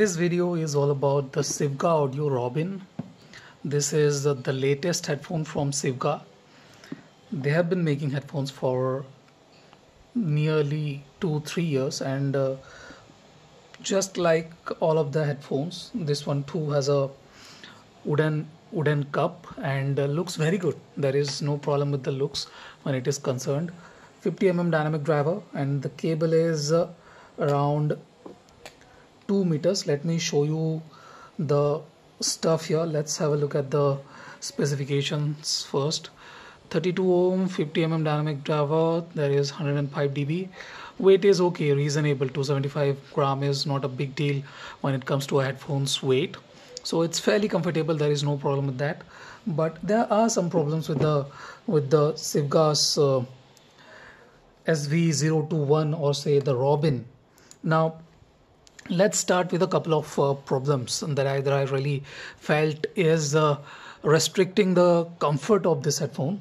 This video is all about the Sivga Audio Robin. This is the latest headphone from Sivga. They have been making headphones for nearly 2-3 years and uh, just like all of the headphones this one too has a wooden wooden cup and uh, looks very good there is no problem with the looks when it is concerned 50 mm dynamic driver and the cable is uh, around 2 meters let me show you the stuff here let's have a look at the specifications first 32 ohm 50 mm dynamic driver there is 105 db weight is okay reasonable 275 gram is not a big deal when it comes to headphones weight so it's fairly comfortable there is no problem with that but there are some problems with the with the Sivgas uh, SV021 or say the Robin now let's start with a couple of uh, problems that I, that I really felt is uh, restricting the comfort of this headphone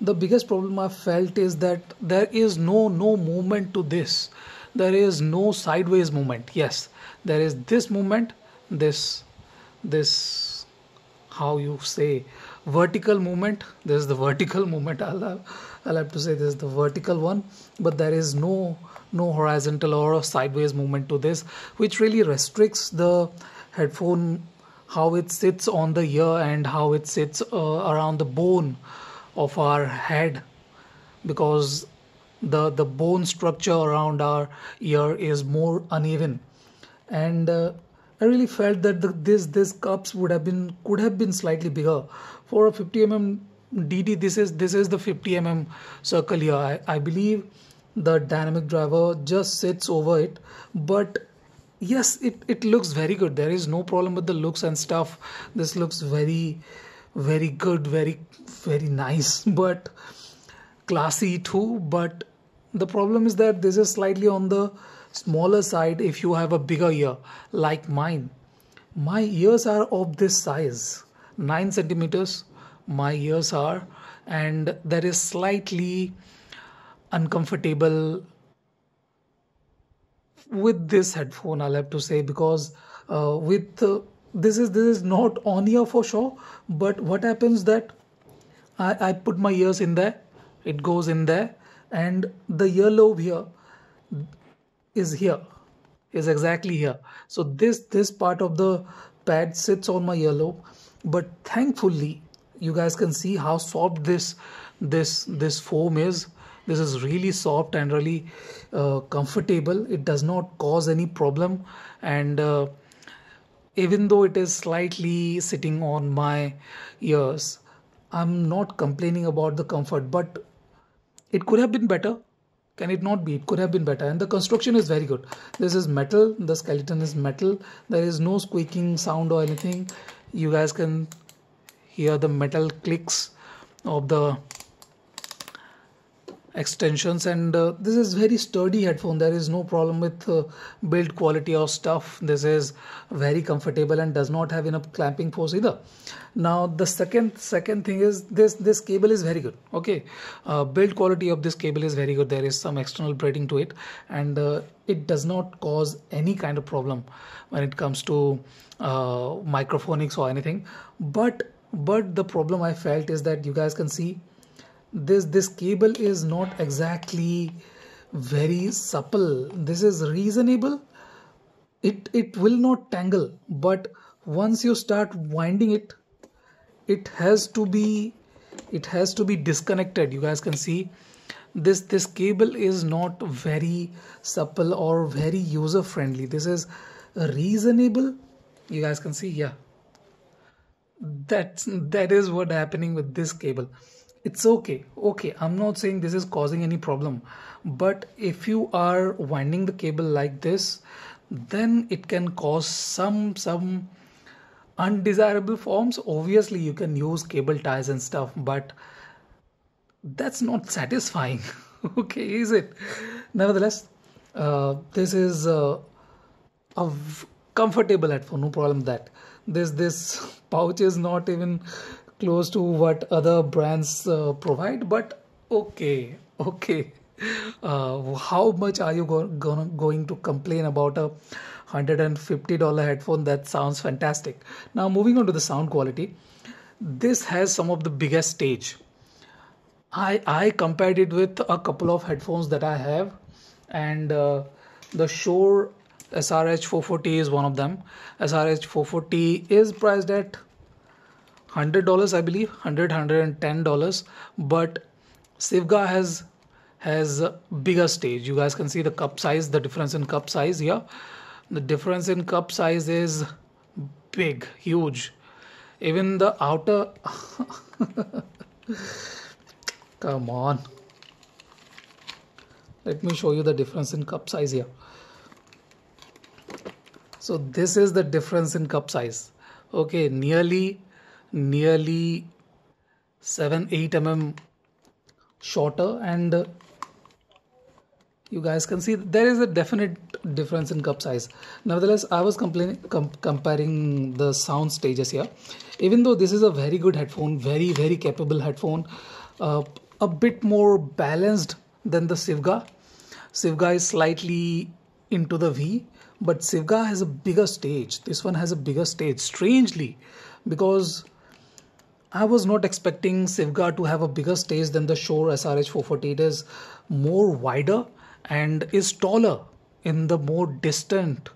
the biggest problem i felt is that there is no no movement to this there is no sideways movement yes there is this movement this this how you say vertical movement this is the vertical movement I'll have, I'll have to say this is the vertical one but there is no no horizontal or sideways movement to this which really restricts the headphone how it sits on the ear and how it sits uh, around the bone of our head because the the bone structure around our ear is more uneven and uh, I really felt that the, this this cups would have been could have been slightly bigger for a 50 mm DD. This is this is the 50 mm circle here. I, I believe the dynamic driver just sits over it, but yes, it it looks very good. There is no problem with the looks and stuff. This looks very very good, very very nice, but classy too. But the problem is that this is slightly on the smaller side if you have a bigger ear like mine my ears are of this size 9 centimeters my ears are and there is slightly uncomfortable with this headphone i'll have to say because uh, with uh, this is this is not on ear for sure but what happens that I, I put my ears in there it goes in there and the earlobe here is here is exactly here so this this part of the pad sits on my earlobe but thankfully you guys can see how soft this this this foam is this is really soft and really uh, comfortable it does not cause any problem and uh, even though it is slightly sitting on my ears i'm not complaining about the comfort but it could have been better can it not be it could have been better and the construction is very good this is metal the skeleton is metal there is no squeaking sound or anything you guys can hear the metal clicks of the extensions and uh, this is very sturdy headphone there is no problem with uh, build quality or stuff this is very comfortable and does not have enough clamping force either now the second second thing is this this cable is very good okay uh, build quality of this cable is very good there is some external braiding to it and uh, it does not cause any kind of problem when it comes to uh, microphonics or anything but but the problem i felt is that you guys can see this this cable is not exactly very supple this is reasonable it it will not tangle but once you start winding it it has to be it has to be disconnected you guys can see this this cable is not very supple or very user friendly this is reasonable you guys can see yeah that's that is what happening with this cable it's okay okay i'm not saying this is causing any problem but if you are winding the cable like this then it can cause some some undesirable forms obviously you can use cable ties and stuff but that's not satisfying okay is it nevertheless uh, this is uh, a comfortable headphone no problem that this this pouch is not even close to what other brands uh, provide but okay okay uh, how much are you go- gonna, going to complain about a $150 headphone that sounds fantastic now moving on to the sound quality this has some of the biggest stage i i compared it with a couple of headphones that i have and uh, the Shore SRH 440 is one of them. SRH 440 is priced at $100 i believe 100 110 dollars but sivga has has a bigger stage you guys can see the cup size the difference in cup size here the difference in cup size is big huge even the outer come on let me show you the difference in cup size here so this is the difference in cup size okay nearly nearly 7 8 mm shorter and you guys can see there is a definite difference in cup size nevertheless i was com comparing the sound stages here even though this is a very good headphone very very capable headphone uh, a bit more balanced than the sivga sivga is slightly into the v but sivga has a bigger stage this one has a bigger stage strangely because I was not expecting Sivga to have a bigger stage than the Shore SRH 440. It is more wider and is taller in the more distant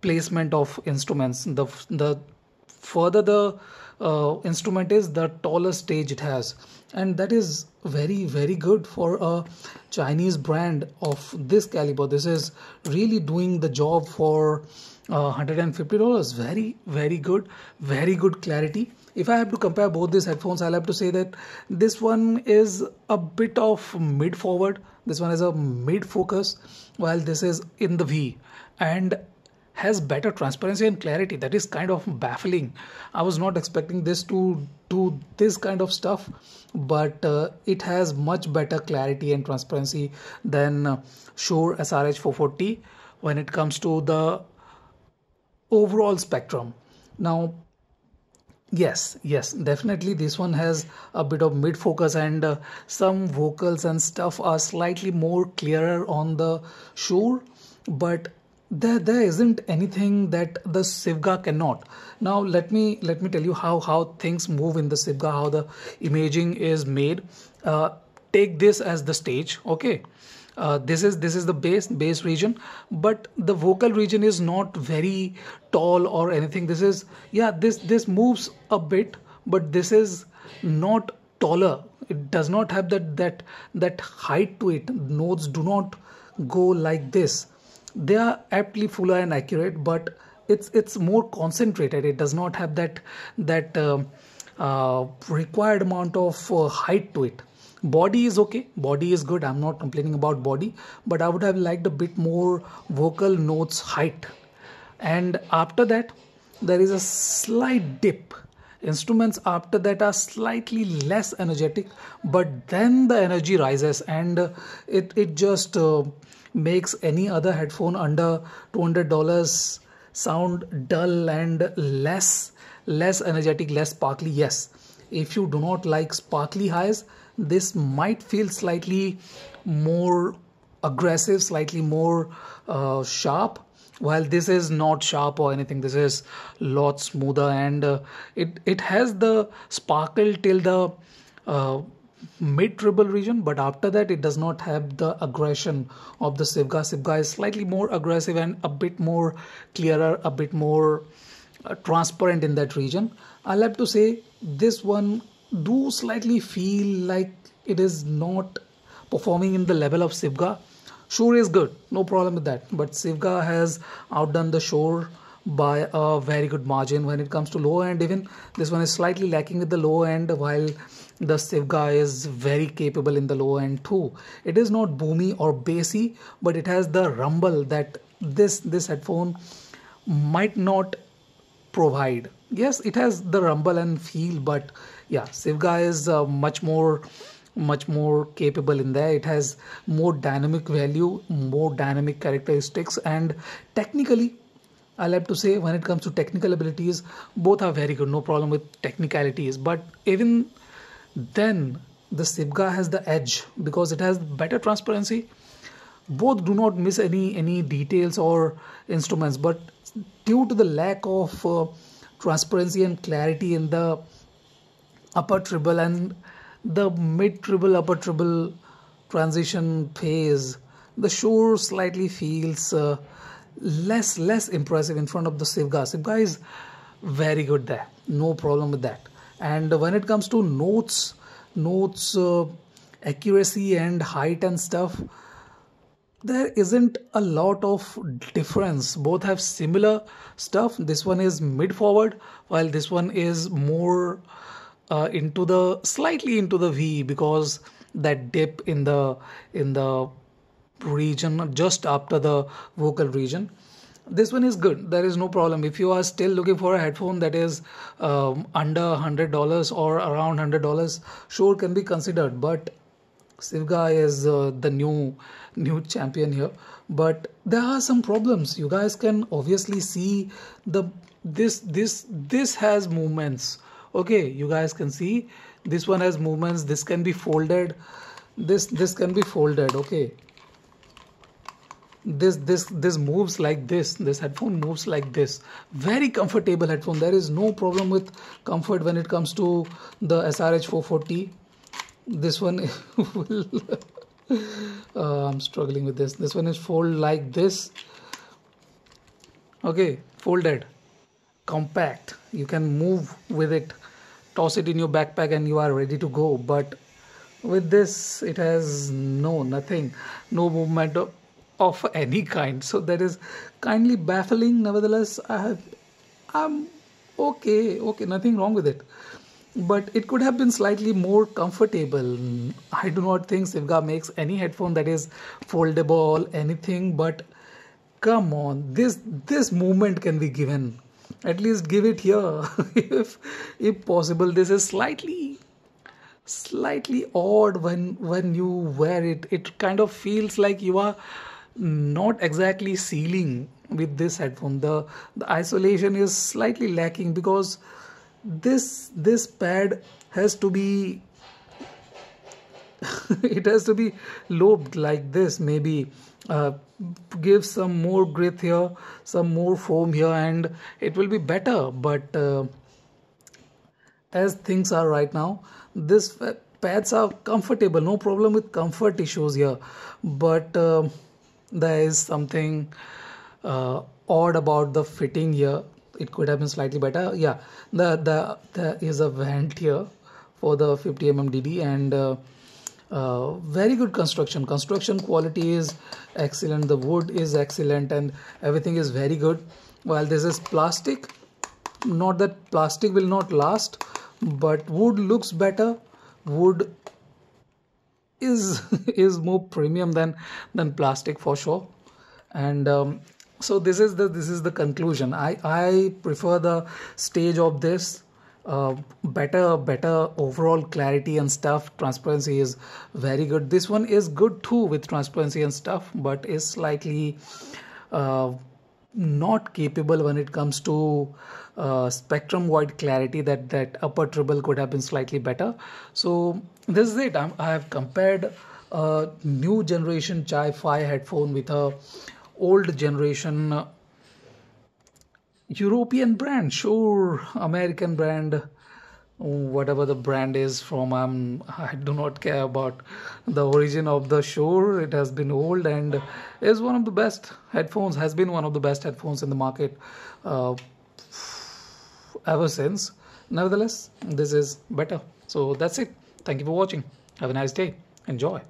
placement of instruments. The, the further the uh, instrument is, the taller stage it has. And that is very, very good for a Chinese brand of this caliber. This is really doing the job for uh, $150. Very, very good. Very good clarity if I have to compare both these headphones, I'll have to say that this one is a bit of mid forward, this one is a mid focus, while this is in the V and has better transparency and clarity. That is kind of baffling. I was not expecting this to do this kind of stuff, but uh, it has much better clarity and transparency than uh, Shure SRH440 when it comes to the overall spectrum. Now, Yes, yes, definitely. This one has a bit of mid focus, and uh, some vocals and stuff are slightly more clearer on the shore, but there there isn't anything that the Sivga cannot. Now let me let me tell you how how things move in the Sivga, how the imaging is made. Uh, take this as the stage, okay? uh, this is this is the bass base region but the vocal region is not very tall or anything this is yeah this this moves a bit but this is not taller it does not have that that that height to it notes do not go like this they are aptly fuller and accurate but it's it's more concentrated it does not have that that uh, uh, required amount of uh, height to it body is okay body is good i'm not complaining about body but i would have liked a bit more vocal notes height and after that there is a slight dip instruments after that are slightly less energetic but then the energy rises and it it just uh, makes any other headphone under $200 sound dull and less less energetic less sparkly yes if you do not like sparkly highs this might feel slightly more aggressive slightly more uh, sharp while this is not sharp or anything this is lot smoother and uh, it it has the sparkle till the uh, mid triple region but after that it does not have the aggression of the sivga sivga is slightly more aggressive and a bit more clearer a bit more uh, transparent in that region i'll have to say this one do slightly feel like it is not performing in the level of Sivga. Shore is good, no problem with that. But Sivga has outdone the Shore by a very good margin when it comes to low end. Even this one is slightly lacking with the low end, while the Sivga is very capable in the low end too. It is not boomy or bassy, but it has the rumble that this this headphone might not provide. Yes, it has the rumble and feel, but yeah Sivga is uh, much more much more capable in there it has more dynamic value more dynamic characteristics and technically I'll have to say when it comes to technical abilities both are very good no problem with technicalities but even then the Sivga has the edge because it has better transparency both do not miss any any details or instruments but due to the lack of uh, transparency and clarity in the upper treble and the mid treble upper treble transition phase the shore slightly feels uh, less less impressive in front of the safeguard. Sivga is very good there, no problem with that. And when it comes to notes, notes uh, accuracy and height and stuff, there isn't a lot of difference. Both have similar stuff. This one is mid forward, while this one is more uh, into the slightly into the V because that dip in the in the region just after the vocal region this one is good there is no problem if you are still looking for a headphone that is um, under $100 or around $100 sure can be considered but Sivga is uh, the new new champion here but there are some problems you guys can obviously see the this this this has movements okay you guys can see this one has movements this can be folded this this can be folded okay this this this moves like this this headphone moves like this very comfortable headphone there is no problem with comfort when it comes to the srh 440 this one will uh, i'm struggling with this this one is fold like this okay folded compact you can move with it toss it in your backpack and you are ready to go but with this it has no nothing no movement of, any kind so that is kindly baffling nevertheless i have i'm okay okay nothing wrong with it but it could have been slightly more comfortable i do not think sivga makes any headphone that is foldable anything but come on this this movement can be given at least give it here if if possible this is slightly slightly odd when when you wear it it kind of feels like you are not exactly sealing with this headphone the the isolation is slightly lacking because this this pad has to be it has to be lobed like this maybe uh, give some more grit here some more foam here and it will be better but uh, as things are right now this pads are comfortable no problem with comfort issues here but uh, there is something uh, odd about the fitting here it could have been slightly better yeah the the there is a vent here for the 50 mm dd and uh, uh, very good construction construction quality is excellent the wood is excellent and everything is very good while this is plastic not that plastic will not last but wood looks better wood is is more premium than than plastic for sure and um, so this is the this is the conclusion i i prefer the stage of this uh, better better overall clarity and stuff transparency is very good this one is good too with transparency and stuff but is slightly uh, not capable when it comes to uh, spectrum wide clarity that that upper triple could have been slightly better so this is it I'm, i have compared a new generation chi-fi headphone with a old generation European brand, sure, American brand, whatever the brand is from. i um, I do not care about the origin of the sure. It has been old and is one of the best headphones. Has been one of the best headphones in the market uh, ever since. Nevertheless, this is better. So that's it. Thank you for watching. Have a nice day. Enjoy.